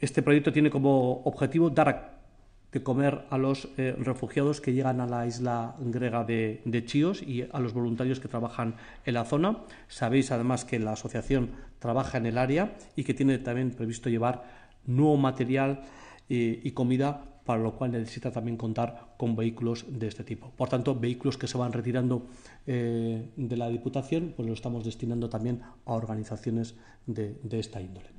Este proyecto tiene como objetivo dar de comer a los eh, refugiados que llegan a la isla griega de, Chios y a los voluntarios que trabajan en la zona. Sabéis además que la asociación trabaja en el área y que tiene también previsto llevar nuevo material eh, y comida para lo cual necesita también contar con vehículos de este tipo. Por tanto, vehículos que se van retirando eh, de la Diputación, pues los estamos destinando también a organizaciones de esta índole.